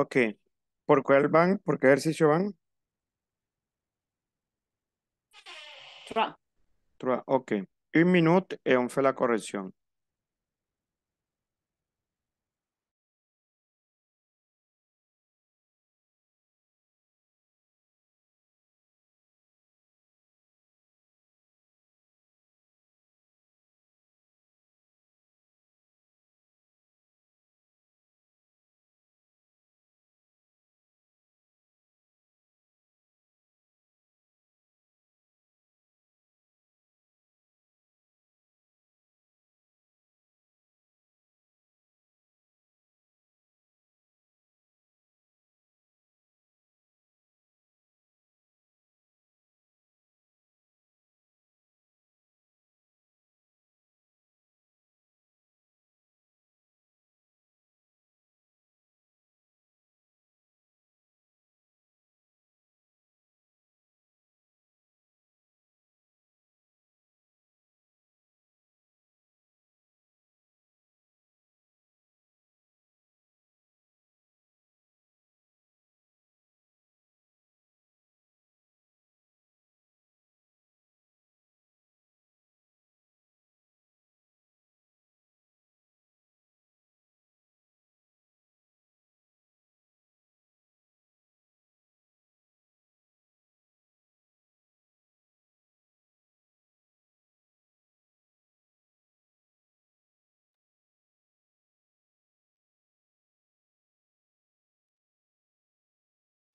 Ok. ¿Por cuál van? ¿Por qué ejercicio van? Trois. Trois, ok. Un minuto y un fe eh, la corrección.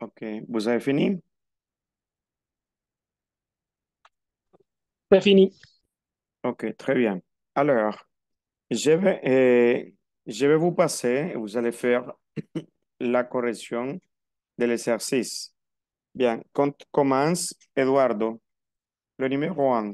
Ok, vous avez fini? C'est fini. Ok, très bien. Alors, je vais, eh, je vais vous passer, vous allez faire la correction de l'exercice. Bien, quand commence Eduardo, le numéro 1.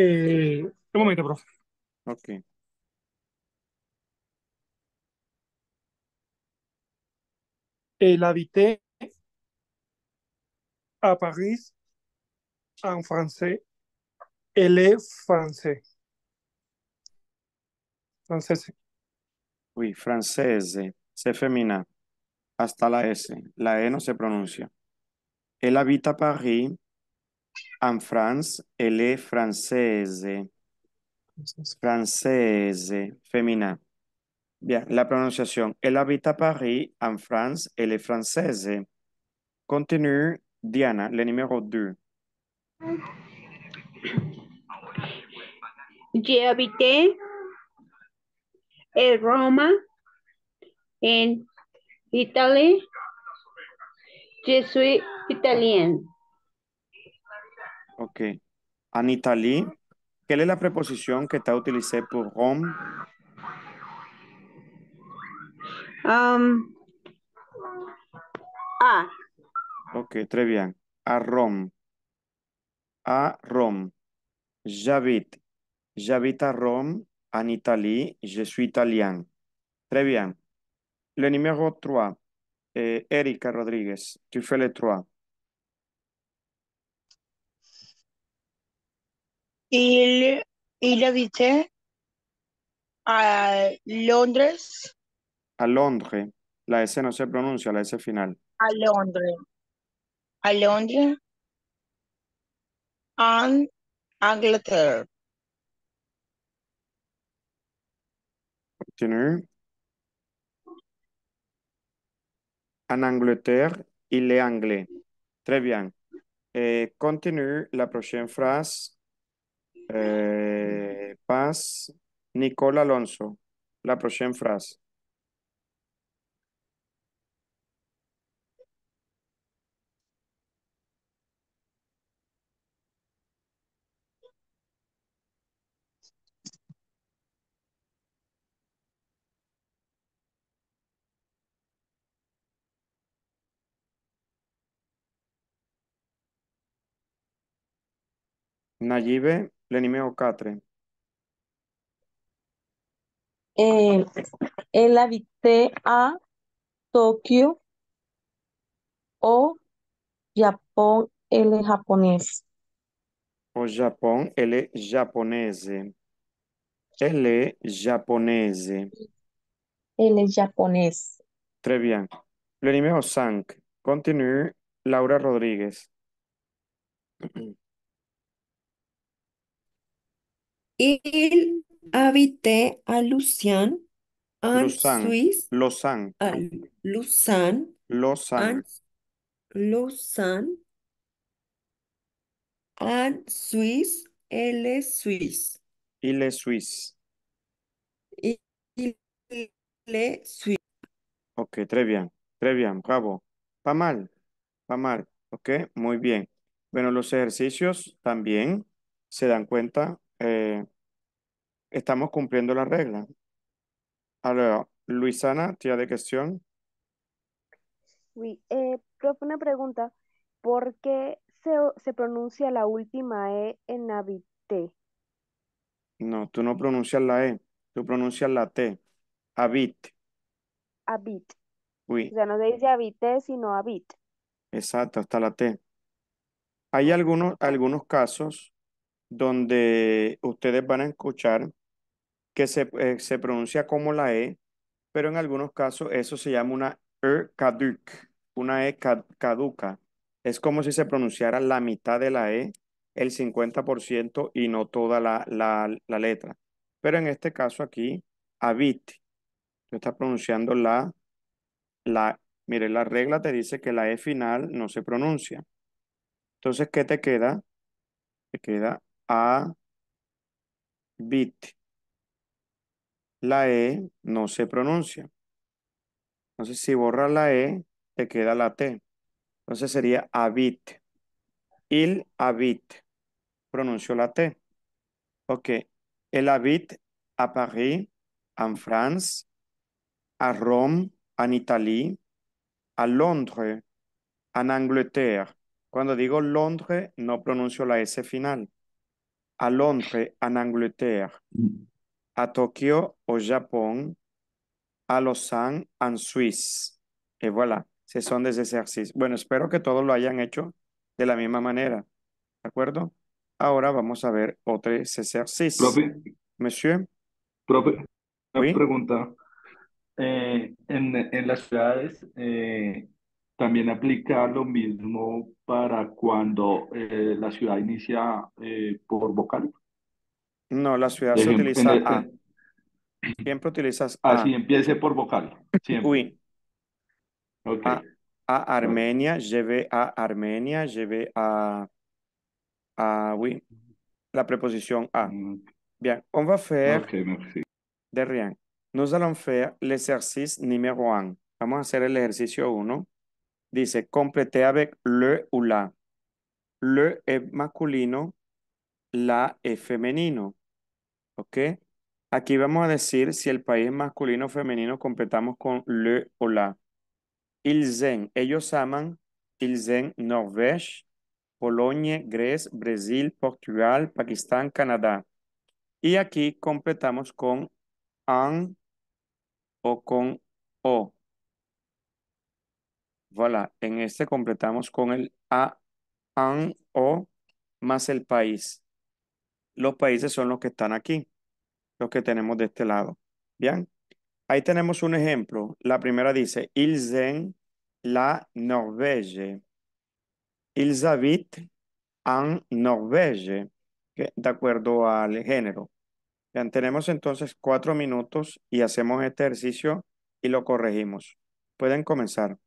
Eh, un momento, profe. Ok. El eh, habité a París en francés. El es francés. Francés. Oui, francés. Se femina. Hasta la S. La E no se pronuncia. Él habita París en France, elle est française. Française, féminin. Bien, la pronunciación, Elle habite à Paris, en France, elle est française. Continue, Diana, le numéro 2. J'ai habité en Roma, en Italie. Je suis italienne. Ok. En Italie, ¿cuál es la preposición que está utilizada por Rome? Um, a. Ok, très bien. A Rome. A Rome. J'habite. J'habite a Rome, en Je suis italien. Très bien. Le numéro 3. Eh, Erika Rodríguez, tu fais le 3. y, y le a Londres. A Londres. La S no se pronuncia, la S final. A Londres. A Londres. En Angleterre. Continue. En Angleterre, il le anglais. Très bien. Eh, continue la prochaine phrase. Eh, Paz, Nicole Alonso. La próxima frase. Nayibe Lenimeo Catre. Eh, él habité a Tokio o Japón, él es japonés. O Japón, él es japonés. Él es japonés. Él es japonés. Très bien. Lenimeo Sank. Continue Laura Rodríguez. Il habité a Lucian, en Suisse, Lausanne, a Lausanne, Losan, en Lausanne, en Suisse, elle Suisse. Il est Suisse. Ok, très bien, très bien, bravo. pa mal, pa mal, ok, muy bien. Bueno, los ejercicios también se dan cuenta eh, estamos cumpliendo la regla. Ahora, Luisana, tía de cuestión. Sí. Eh, una pregunta. ¿Por qué se, se, pronuncia la última E en habité? No, tú no pronuncias la E, tú pronuncias la T. Habit. Habit. O sea, no se dice habité, sino habit. Exacto, hasta la T. Hay algunos, algunos casos donde ustedes van a escuchar que eh, se, pronuncia como la E, pero en algunos casos eso se llama una E caduc, una E caduca. Es como si se pronunciara la mitad de la E, el 50% y no toda la, letra. Pero en este caso aquí, habit, tú estás pronunciando la, la, mire, la regla te dice que la E final no se pronuncia. Entonces, ¿qué te queda? Te queda a, bit. La E no se pronuncia. Entonces, si borra la E, te queda la T. Entonces sería habit. Il habit. Pronunció la T. Ok. El habit a París, en France, a Rome, en Italia a Londres, en Angleterre. Cuando digo Londres, no pronuncio la S final a Londres, en Inglaterra, a Tokio o Japón, a Lausanne, en Suiza. Y voilà, se son des exercices. Bueno, espero que todos lo hayan hecho de la misma manera. ¿De acuerdo? Ahora vamos a ver otros ejercicios. Profe, Monsieur. Profe, una pregunta. Eh, en, en, las ciudades eh, también aplica lo mismo para cuando eh, la ciudad inicia eh, por vocal? No, la ciudad se utiliza A. Siempre utilizas A. Así empiece por vocal. Siempre. Uy. Okay. A, Armenia, lleve a Armenia, lleve a, a, oui, la preposición A. Mm. Bien, vamos a hacer... okay, merci. de rien. Nous allons el ejercicio número 1. Vamos a hacer el ejercicio 1. Dice, completé avec le o la. Le es masculino, la es femenino. ¿Ok? Aquí vamos a decir si el país es masculino o femenino, completamos con le o la. Ils ellos aman. Ils Norvège, Polonia, Grecia, Brasil, Portugal, Pakistán, Canadá. Y aquí completamos con an o con o. Voilà, en este completamos con el a, an o más el país. Los países son los que están aquí, los que tenemos de este lado. Bien, ahí tenemos un ejemplo. La primera dice, ils la Norvège. Ils habitent en de acuerdo al género. Bien, tenemos entonces cuatro minutos y hacemos este ejercicio y lo corregimos. Pueden comenzar.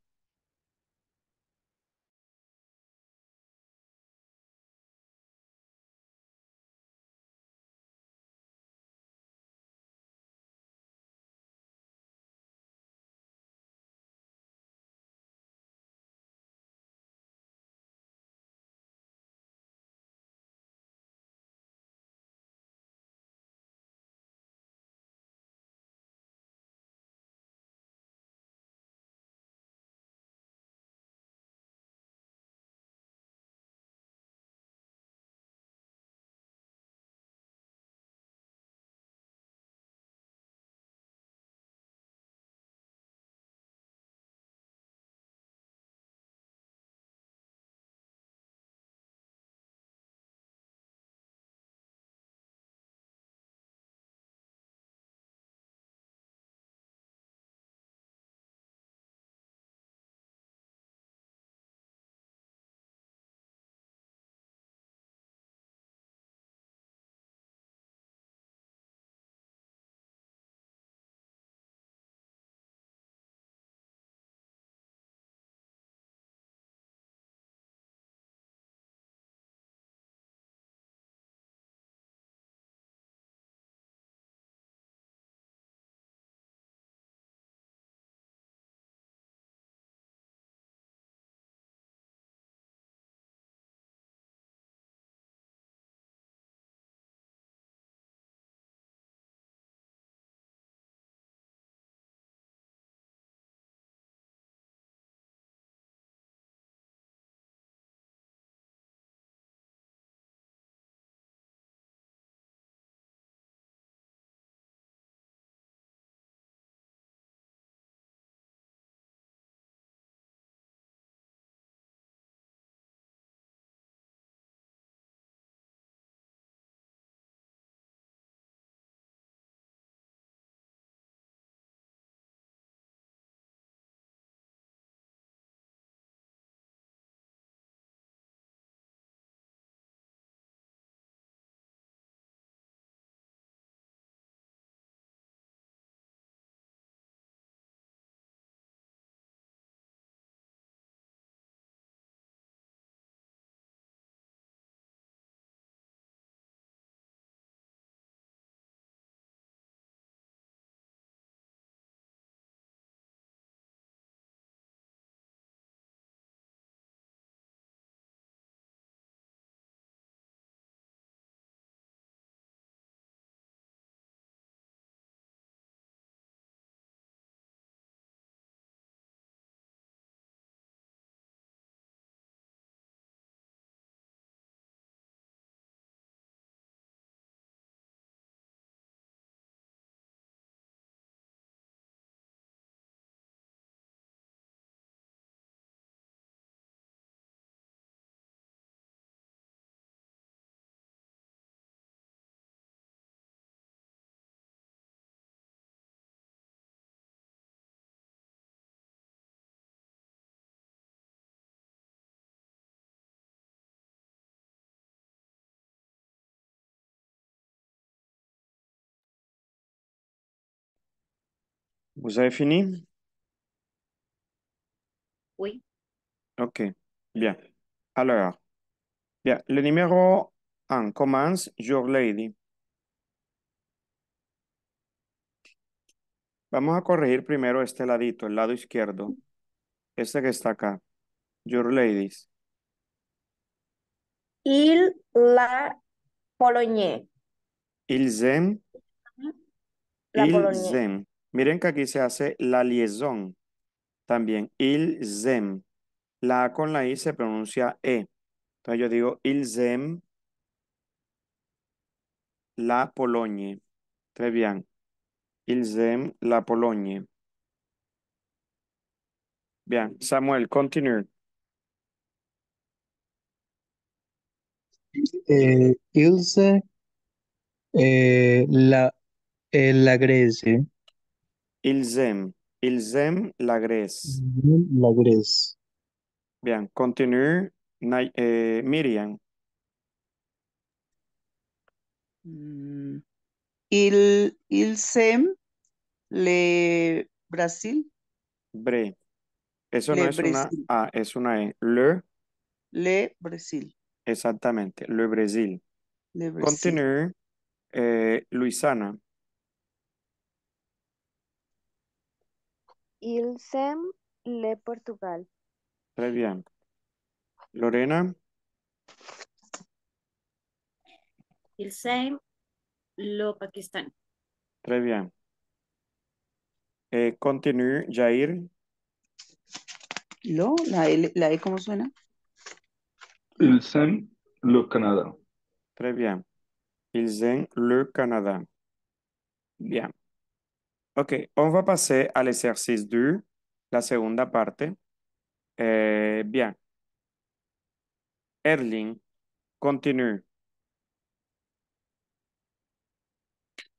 Vous pues avez fini? Sí. OK. Bien. Alors, bien. Le numéro 1 commands Your lady. Vamos a corregir primero este ladito, el lado izquierdo. Este que está acá. Your ladies. Il la Pologne. Il zen. La zen. Miren que aquí se hace la liaison también, zem. La con la I se pronuncia E. Entonces yo digo ilzem la Pologne. Très bien. Ilzem la Pologne. Bien, Samuel, continue. Eh, Ilse eh, la, eh, la Grecia. Ilzem. Ilzem La Grez. Bien, continue. Eh, Miriam. Mm, il, Ilzem Le Brasil. Bre. Eso no es una A, es una E. Le. Le Brasil. Exactamente, Le Brasil. Le Continue. Eh, Luisana. Ilsem Le Portugal. Muy bien. Lorena. Ilsem Lo Pakistán. Muy bien. Eh, continue, Jair. Lo, la e, L, E, ¿cómo suena? Ilsem Le Canadá. Muy bien. Ilsem Le Canadá. Bien. Ok, on va passer à l'exercice 2, la seconde partie. Eh, bien. Erling, continue.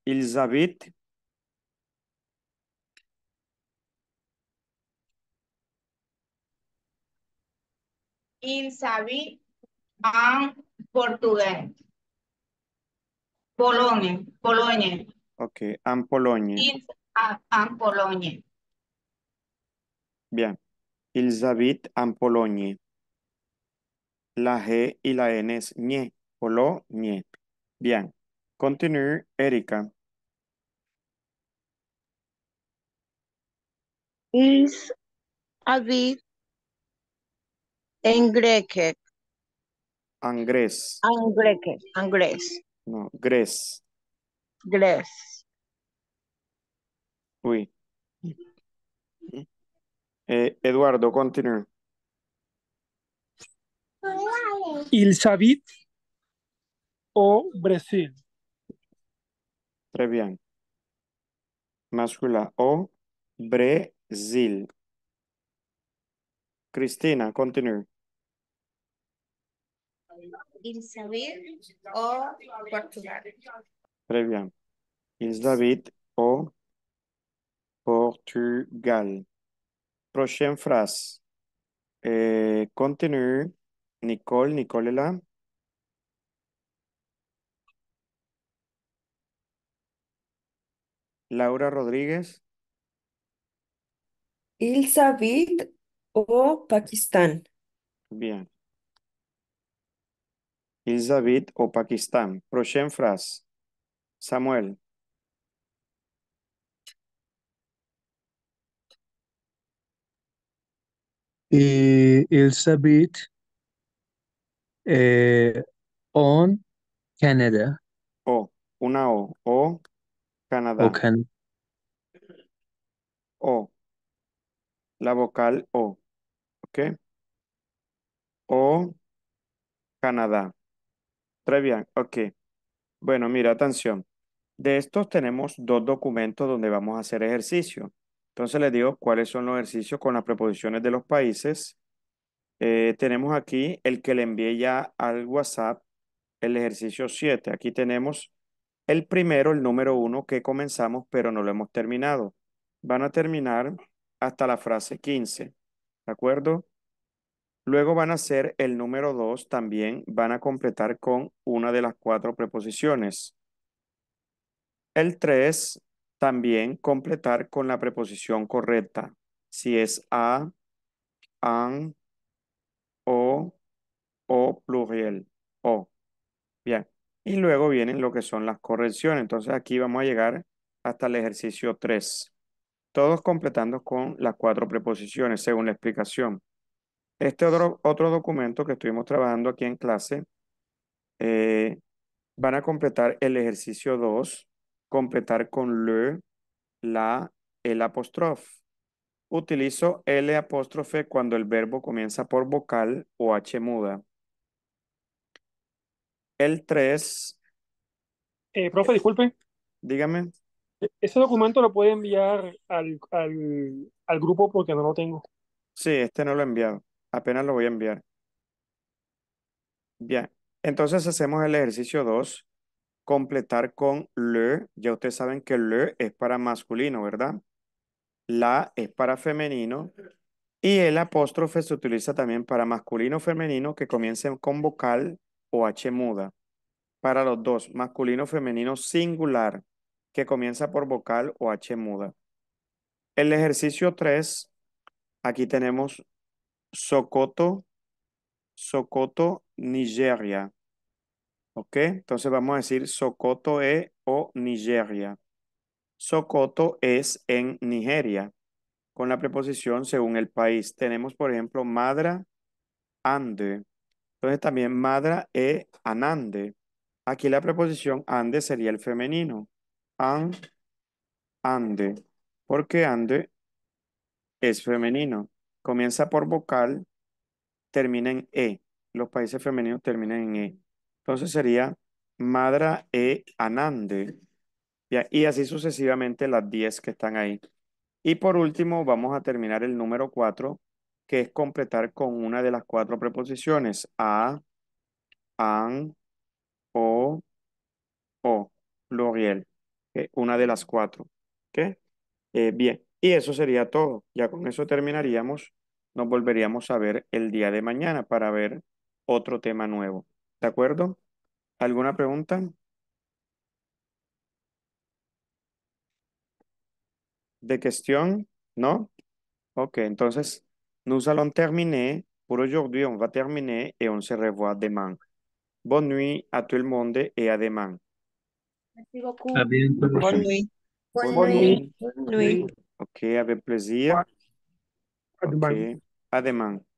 Ils habitent Ils habitent en Portugal. Pologne, Pologne. Ok, en Pologne. a, en Polonia. Bien. Ils en Polonia. La G y la N es ñe. Pologne. Bien. Continue, Erika. a habitent en Greque. Angres. Angreque. Ah, Angres. No, Gres. Gres. Uy. Eh, Eduardo, continúe. Savit o Brasil. Muy bien. Máscula o Brasil. Cristina, continúe. Savit o Portugal. Muy bien. Savit o Portugal. Prochaine phrase. Eh, Nicole, Nicole Laura Rodríguez. Ils o Pakistán. Bien. Ils o Pakistán. Prochaine phrase. Samuel. y el eh, on Canada. O, una O. O, Canadá. O, La vocal O. ¿Ok? O, Canadá. Previa, bien, ok. Bueno, mira, atención. De estos tenemos dos documentos donde vamos a hacer ejercicio. Entonces les digo cuáles son los ejercicios con las preposiciones de los países. Eh, tenemos aquí el que le envié ya al WhatsApp, el ejercicio 7. Aquí tenemos el primero, el número 1, que comenzamos, pero no lo hemos terminado. Van a terminar hasta la frase 15, ¿de acuerdo? Luego van a hacer el número 2, también van a completar con una de las cuatro preposiciones. El 3 también completar con la preposición correcta. Si es a, an, o, o plural, o. Bien. Y luego vienen lo que son las correcciones. Entonces aquí vamos a llegar hasta el ejercicio 3. Todos completando con las cuatro preposiciones según la explicación. Este otro, otro documento que estuvimos trabajando aquí en clase, eh, van a completar el ejercicio 2 completar con le, la, el apóstrofe. Utilizo el apóstrofe cuando el verbo comienza por vocal o H muda. El 3. Eh, profe, disculpe. Dígame. E, ese documento lo puede enviar al, al grupo porque no lo tengo. Sí, este no lo he enviado. Apenas lo voy a enviar. Bien, entonces hacemos el ejercicio 2 completar con le. Ya ustedes saben que le es para masculino, ¿verdad? La es para femenino. Y el apóstrofe se utiliza también para masculino o femenino que comiencen con vocal o H muda. Para los dos, masculino femenino singular que comienza por vocal o H muda. El ejercicio 3, aquí tenemos Sokoto, Sokoto, Nigeria. ¿Ok? Entonces vamos a decir Sokoto e o Nigeria. Sokoto es en Nigeria, con la preposición según el país. Tenemos, por ejemplo, Madra, Ande. Entonces también Madra e Anande. Aquí la preposición Ande sería el femenino. An, Ande. Porque Ande es femenino. Comienza por vocal, termina en E. Los países femeninos terminan en E. Entonces sería Madra e Anande. Y así sucesivamente las 10 que están ahí. Y por último, vamos a terminar el número 4, que es completar con una de las cuatro preposiciones. A, an, o, o, loriel una de las cuatro. Eh, bien, y eso sería todo. Ya con eso terminaríamos. Nos volveríamos a ver el día de mañana para ver otro tema nuevo. ¿De acuerdo? ¿Alguna pregunta? ¿De cuestión no Ok, entonces, nous allons terminer. Pour aujourd'hui, on va terminer e et on se revoit demain. Bonne nuit à tout le monde et à demain. Merci beaucoup. Bonne nuit. Bonne, nuit. nuit. Bonne nuit. Ok, avec plaisir. À demain. Okay. À